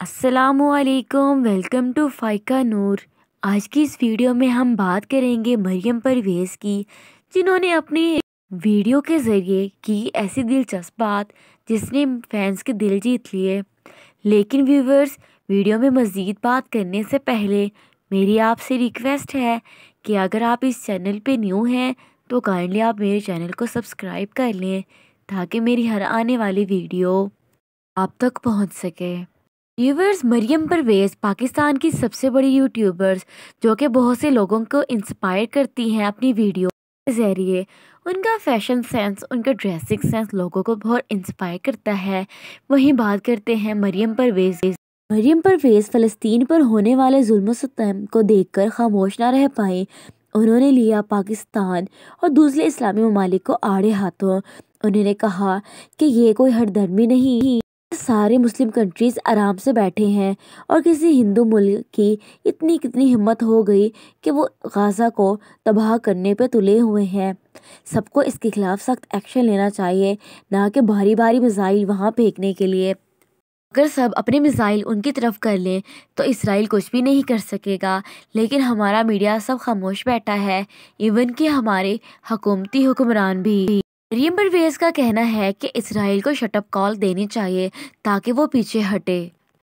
असलकम welcome to फ़ाइका नूर आज की इस वीडियो में हम बात करेंगे मरियम परवेज़ की जिन्होंने अपनी वीडियो के ज़रिए की ऐसी दिलचस्प बात जिसने फैंस के दिल जीत लिए लेकिन व्यूवर्स वीडियो में मज़ीद बात करने से पहले मेरी आपसे रिक्वेस्ट है कि अगर आप इस चैनल पे न्यू हैं तो काइंडली आप मेरे चैनल को सब्सक्राइब कर लें ताकि मेरी हर आने वाली वीडियो आप तक पहुंच सके व्यूवर्स मरियम परवेज़ पाकिस्तान की सबसे बड़ी यूट्यूबर्स जो कि बहुत से लोगों को इंस्पायर करती हैं अपनी वीडियो के ज़रिए उनका फैशन सेंस उनका ड्रेसिंग सेंस लोगों को बहुत इंस्पायर करता है वहीं बात करते हैं मरियम परवेज़ मरियम परवेज़ फ़लस्तीन पर होने वाले जुल्म सितम को कर खामोश ना रह पाई उन्होंने लिया पाकिस्तान और दूसरे इस्लामी ममालिक को आड़े हाथों उन्होंने कहा कि ये कोई हरदर्मी नहीं सारे मुस्लिम कंट्रीज़ आराम से बैठे हैं और किसी हिंदू मुल्क की इतनी कितनी हिम्मत हो गई कि वो गाज़ा को तबाह करने पे तुले हुए हैं सबको इसके ख़िलाफ़ सख्त एक्शन लेना चाहिए ना कि भारी भारी मिज़ाइल वहाँ फेंकने के लिए अगर सब अपने मिसाइल उनकी तरफ कर लें तो इसराइल कुछ भी नहीं कर सकेगा लेकिन हमारा मीडिया सब खामोश बैठा है इवन कि हमारे हकूमती हुक्मरान भी रियम्बर वेस का कहना है कि इसराइल को शटअप कॉल देनी चाहिए ताकि वो पीछे हटे